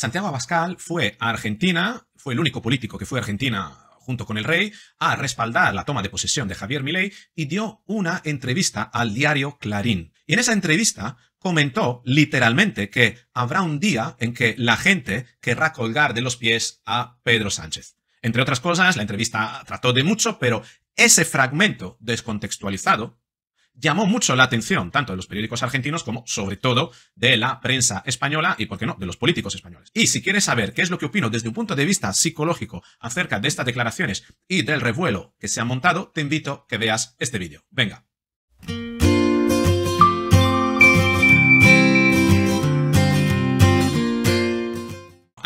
Santiago Abascal fue a Argentina, fue el único político que fue a Argentina junto con el rey, a respaldar la toma de posesión de Javier Milei y dio una entrevista al diario Clarín. Y en esa entrevista comentó literalmente que habrá un día en que la gente querrá colgar de los pies a Pedro Sánchez. Entre otras cosas, la entrevista trató de mucho, pero ese fragmento descontextualizado llamó mucho la atención, tanto de los periódicos argentinos como, sobre todo, de la prensa española y, por qué no, de los políticos españoles. Y si quieres saber qué es lo que opino desde un punto de vista psicológico acerca de estas declaraciones y del revuelo que se ha montado, te invito que veas este vídeo. Venga.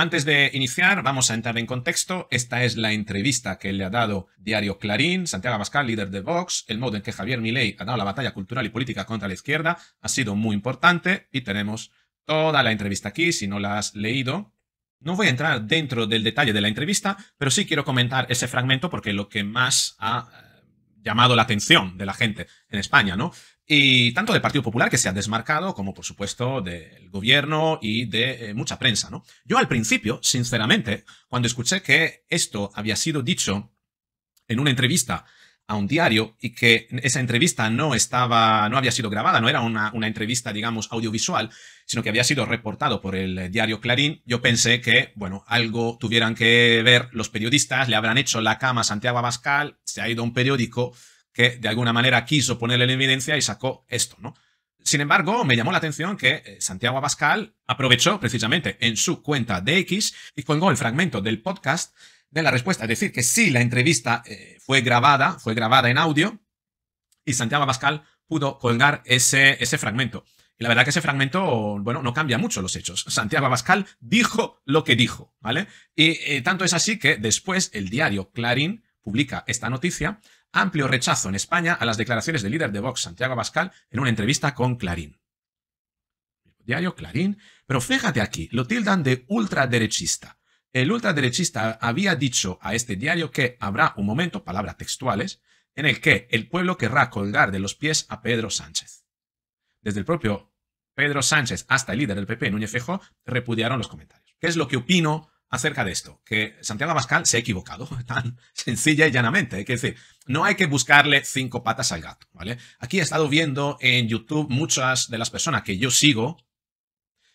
Antes de iniciar, vamos a entrar en contexto. Esta es la entrevista que le ha dado Diario Clarín, Santiago Abascal, líder de Vox. El modo en que Javier Milei ha dado la batalla cultural y política contra la izquierda ha sido muy importante y tenemos toda la entrevista aquí. Si no la has leído, no voy a entrar dentro del detalle de la entrevista, pero sí quiero comentar ese fragmento porque lo que más ha eh, llamado la atención de la gente en España, ¿no? y tanto del Partido Popular, que se ha desmarcado, como por supuesto del gobierno y de eh, mucha prensa, ¿no? Yo al principio, sinceramente, cuando escuché que esto había sido dicho en una entrevista a un diario y que esa entrevista no estaba, no había sido grabada, no era una, una, entrevista, digamos, audiovisual, sino que había sido reportado por el eh, diario Clarín, yo pensé que, bueno, algo tuvieran que ver los periodistas, le habrán hecho la cama a Santiago Abascal, se ha ido a un periódico que de alguna manera quiso ponerle en evidencia y sacó esto, ¿no? Sin embargo, me llamó la atención que eh, Santiago Abascal aprovechó precisamente en su cuenta de X y colgó el fragmento del podcast de la respuesta. Es decir, que sí, la entrevista eh, fue grabada, fue grabada en audio y Santiago Abascal pudo colgar ese, ese fragmento. Y la verdad que ese fragmento, bueno, no cambia mucho los hechos. Santiago Abascal dijo lo que dijo, ¿vale? Y eh, tanto es así que después el diario Clarín publica esta noticia Amplio rechazo en España a las declaraciones del líder de Vox, Santiago Abascal, en una entrevista con Clarín. Diario Clarín. Pero fíjate aquí, lo tildan de ultraderechista. El ultraderechista había dicho a este diario que habrá un momento, palabras textuales, en el que el pueblo querrá colgar de los pies a Pedro Sánchez. Desde el propio Pedro Sánchez hasta el líder del PP, Núñez Fejo, repudiaron los comentarios. ¿Qué es lo que opino acerca de esto? Que Santiago Abascal se ha equivocado, tan sencilla y llanamente. Hay ¿eh? que decir, no hay que buscarle cinco patas al gato, ¿vale? Aquí he estado viendo en YouTube muchas de las personas que yo sigo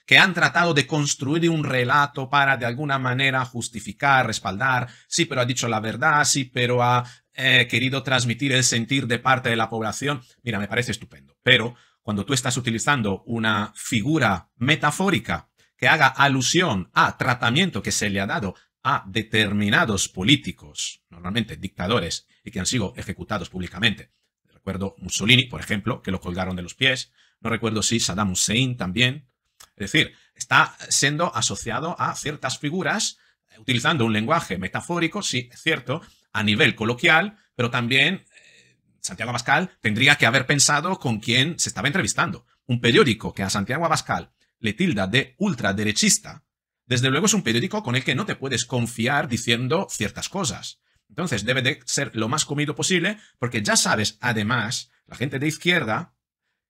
que han tratado de construir un relato para de alguna manera justificar, respaldar, sí, pero ha dicho la verdad, sí, pero ha eh, querido transmitir el sentir de parte de la población. Mira, me parece estupendo, pero cuando tú estás utilizando una figura metafórica que haga alusión a tratamiento que se le ha dado a determinados políticos, normalmente dictadores, y que han sido ejecutados públicamente. Recuerdo Mussolini, por ejemplo, que lo colgaron de los pies. No recuerdo si Saddam Hussein también. Es decir, está siendo asociado a ciertas figuras eh, utilizando un lenguaje metafórico, sí, es cierto, a nivel coloquial, pero también eh, Santiago Abascal tendría que haber pensado con quién se estaba entrevistando. Un periódico que a Santiago Abascal le tilda de ultraderechista, desde luego es un periódico con el que no te puedes confiar diciendo ciertas cosas. Entonces debe de ser lo más comido posible, porque ya sabes, además, la gente de izquierda,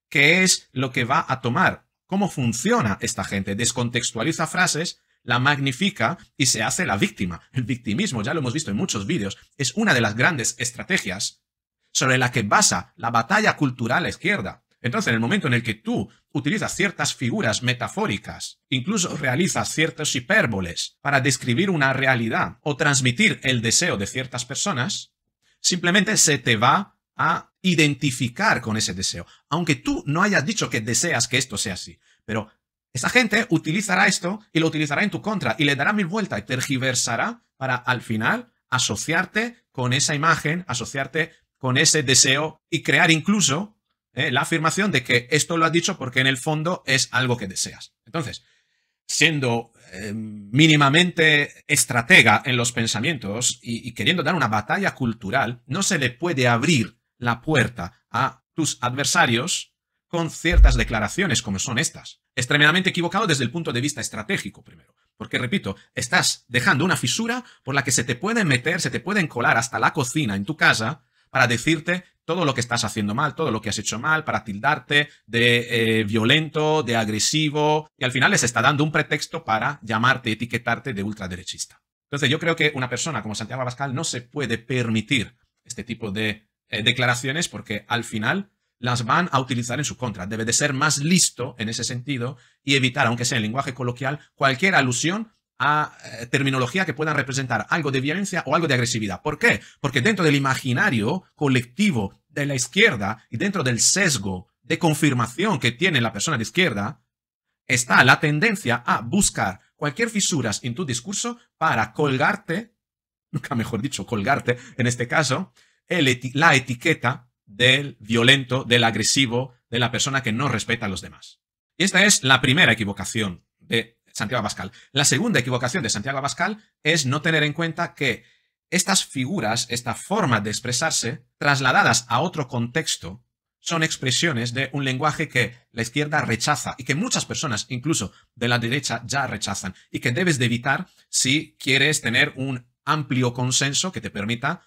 qué es lo que va a tomar, cómo funciona esta gente, descontextualiza frases, la magnifica y se hace la víctima. El victimismo, ya lo hemos visto en muchos vídeos, es una de las grandes estrategias sobre la que basa la batalla cultural izquierda. Entonces, en el momento en el que tú utilizas ciertas figuras metafóricas, incluso realizas ciertos hipérboles para describir una realidad o transmitir el deseo de ciertas personas, simplemente se te va a identificar con ese deseo, aunque tú no hayas dicho que deseas que esto sea así. Pero esa gente utilizará esto y lo utilizará en tu contra y le dará mil vueltas y tergiversará para al final asociarte con esa imagen, asociarte con ese deseo y crear incluso ¿eh? la afirmación de que esto lo has dicho porque en el fondo es algo que deseas. Entonces, siendo eh, mínimamente estratega en los pensamientos y, y queriendo dar una batalla cultural, no se le puede abrir la puerta a tus adversarios con ciertas declaraciones como son estas. Extremadamente equivocado desde el punto de vista estratégico, primero. Porque, repito, estás dejando una fisura por la que se te pueden meter, se te pueden colar hasta la cocina en tu casa para decirte todo lo que estás haciendo mal, todo lo que has hecho mal, para tildarte de eh, violento, de agresivo, y al final les está dando un pretexto para llamarte, etiquetarte de ultraderechista. Entonces yo creo que una persona como Santiago Abascal no se puede permitir este tipo de eh, declaraciones porque al final las van a utilizar en su contra. Debe de ser más listo en ese sentido y evitar, aunque sea en lenguaje coloquial, cualquier alusión a eh, terminología que puedan representar algo de violencia o algo de agresividad. ¿Por qué? Porque dentro del imaginario colectivo de la izquierda y dentro del sesgo de confirmación que tiene la persona de izquierda, está la tendencia a buscar cualquier fisuras en tu discurso para colgarte, nunca mejor dicho, colgarte en este caso, la etiqueta del violento, del agresivo, de la persona que no respeta a los demás. Y esta es la primera equivocación de Santiago Abascal. La segunda equivocación de Santiago Abascal es no tener en cuenta que estas figuras, esta forma de expresarse, trasladadas a otro contexto, son expresiones de un lenguaje que la izquierda rechaza y que muchas personas, incluso de la derecha, ya rechazan y que debes de evitar si quieres tener un amplio consenso que te permita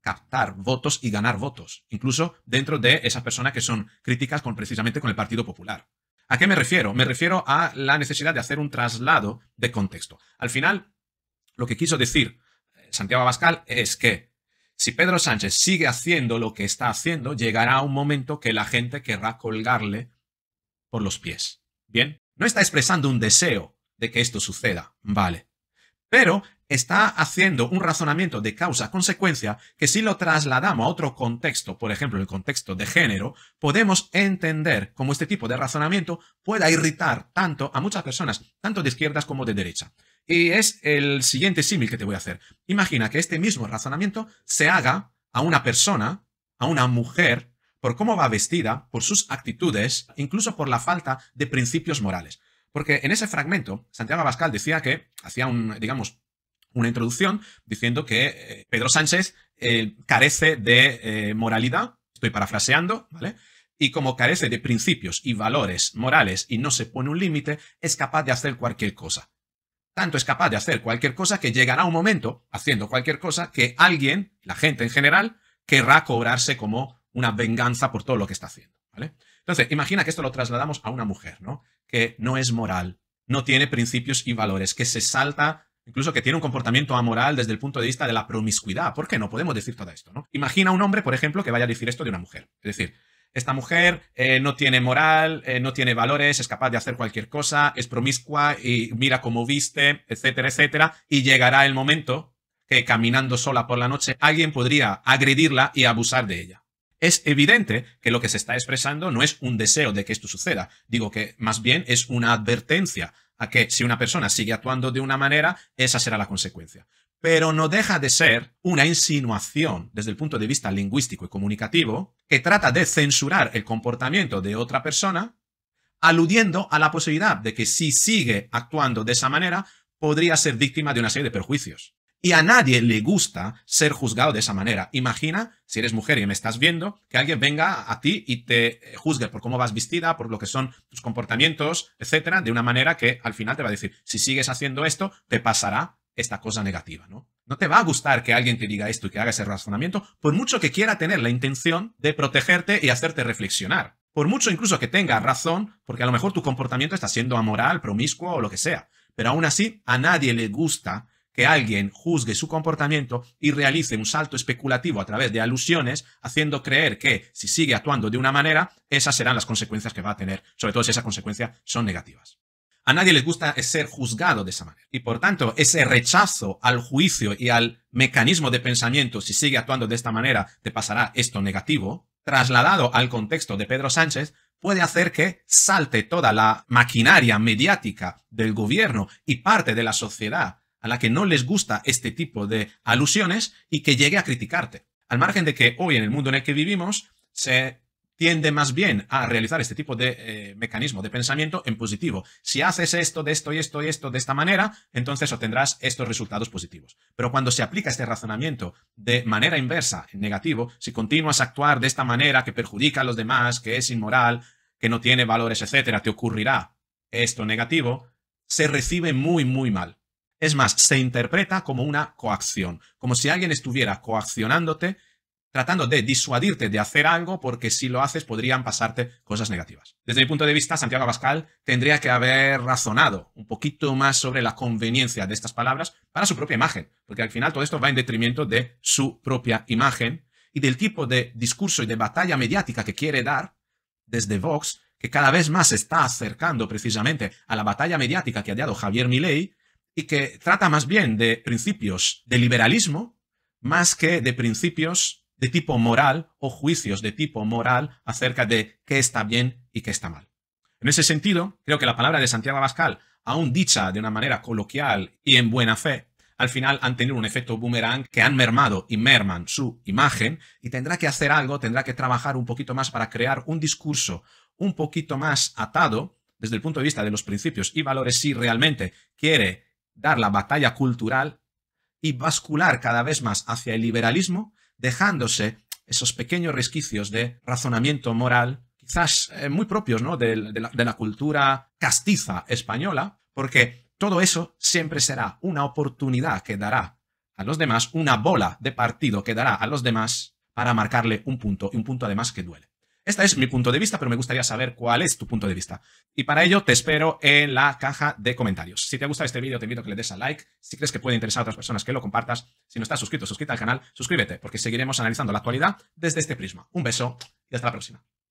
captar votos y ganar votos, incluso dentro de esas personas que son críticas con, precisamente con el Partido Popular. ¿A qué me refiero? Me refiero a la necesidad de hacer un traslado de contexto. Al final, lo que quiso decir eh, Santiago Abascal es que si Pedro Sánchez sigue haciendo lo que está haciendo, llegará un momento que la gente querrá colgarle por los pies. ¿Bien? No está expresando un deseo de que esto suceda, vale, pero está haciendo un razonamiento de causa-consecuencia que si lo trasladamos a otro contexto, por ejemplo, el contexto de género, podemos entender cómo este tipo de razonamiento pueda irritar tanto a muchas personas, tanto de izquierdas como de derecha. Y es el siguiente símil que te voy a hacer. Imagina que este mismo razonamiento se haga a una persona, a una mujer, por cómo va vestida, por sus actitudes, incluso por la falta de principios morales. Porque en ese fragmento, Santiago Abascal decía que hacía un, digamos, una introducción diciendo que eh, Pedro Sánchez eh, carece de eh, moralidad, estoy parafraseando, ¿vale? Y como carece de principios y valores morales y no se pone un límite, es capaz de hacer cualquier cosa. Tanto es capaz de hacer cualquier cosa que llegará un momento, haciendo cualquier cosa, que alguien, la gente en general, querrá cobrarse como una venganza por todo lo que está haciendo, ¿vale? Entonces, imagina que esto lo trasladamos a una mujer, ¿no? Que no es moral, no tiene principios y valores, que se salta, incluso que tiene un comportamiento amoral desde el punto de vista de la promiscuidad. ¿Por qué no? Podemos decir todo esto, ¿no? Imagina un hombre, por ejemplo, que vaya a decir esto de una mujer. Es decir, esta mujer eh, no tiene moral, eh, no tiene valores, es capaz de hacer cualquier cosa, es promiscua y mira cómo viste, etcétera, etcétera. Y llegará el momento que caminando sola por la noche alguien podría agredirla y abusar de ella. Es evidente que lo que se está expresando no es un deseo de que esto suceda, digo que más bien es una advertencia a que si una persona sigue actuando de una manera, esa será la consecuencia. Pero no deja de ser una insinuación desde el punto de vista lingüístico y comunicativo que trata de censurar el comportamiento de otra persona, aludiendo a la posibilidad de que si sigue actuando de esa manera, podría ser víctima de una serie de perjuicios. Y a nadie le gusta ser juzgado de esa manera. Imagina, si eres mujer y me estás viendo, que alguien venga a ti y te eh, juzgue por cómo vas vestida, por lo que son tus comportamientos, etcétera, de una manera que al final te va a decir, si sigues haciendo esto, te pasará esta cosa negativa, ¿no? No te va a gustar que alguien te diga esto y que haga ese razonamiento, por mucho que quiera tener la intención de protegerte y hacerte reflexionar. Por mucho incluso que tenga razón, porque a lo mejor tu comportamiento está siendo amoral, promiscuo o lo que sea. Pero aún así, a nadie le gusta que alguien juzgue su comportamiento y realice un salto especulativo a través de alusiones, haciendo creer que si sigue actuando de una manera, esas serán las consecuencias que va a tener, sobre todo si esas consecuencias son negativas. A nadie les gusta ser juzgado de esa manera. Y por tanto, ese rechazo al juicio y al mecanismo de pensamiento, si sigue actuando de esta manera, te pasará esto negativo, trasladado al contexto de Pedro Sánchez, puede hacer que salte toda la maquinaria mediática del gobierno y parte de la sociedad a la que no les gusta este tipo de alusiones y que llegue a criticarte. Al margen de que hoy en el mundo en el que vivimos se tiende más bien a realizar este tipo de eh, mecanismo de pensamiento en positivo. Si haces esto, de esto y esto y esto de esta manera, entonces obtendrás estos resultados positivos. Pero cuando se aplica este razonamiento de manera inversa, en negativo, si continúas a actuar de esta manera que perjudica a los demás, que es inmoral, que no tiene valores, etcétera, te ocurrirá esto negativo, se recibe muy, muy mal. Es más, se interpreta como una coacción, como si alguien estuviera coaccionándote, tratando de disuadirte de hacer algo, porque si lo haces podrían pasarte cosas negativas. Desde mi punto de vista, Santiago Abascal tendría que haber razonado un poquito más sobre la conveniencia de estas palabras para su propia imagen, porque al final todo esto va en detrimento de su propia imagen y del tipo de discurso y de batalla mediática que quiere dar desde Vox, que cada vez más se está acercando precisamente a la batalla mediática que ha dado Javier Milei y que trata más bien de principios de liberalismo más que de principios de tipo moral o juicios de tipo moral acerca de qué está bien y qué está mal. En ese sentido, creo que la palabra de Santiago Abascal, aún dicha de una manera coloquial y en buena fe, al final han tenido un efecto boomerang que han mermado y merman su imagen y tendrá que hacer algo, tendrá que trabajar un poquito más para crear un discurso un poquito más atado desde el punto de vista de los principios y valores si realmente quiere dar la batalla cultural y bascular cada vez más hacia el liberalismo, dejándose esos pequeños resquicios de razonamiento moral, quizás eh, muy propios ¿no? de la cultura castiza española, porque todo eso siempre será una oportunidad que dará a los demás, una bola de partido que dará a los demás para marcarle un punto, y un punto además que duele. Este es mi punto de vista, pero me gustaría saber cuál es tu punto de vista. Y para ello te espero en la caja de comentarios. Si te ha gustado este vídeo, te invito a que le des a like. Si crees que puede interesar a otras personas, que lo compartas. Si no estás suscrito, suscríbete al canal, suscríbete, porque seguiremos analizando la actualidad desde este prisma. Un beso y hasta la próxima.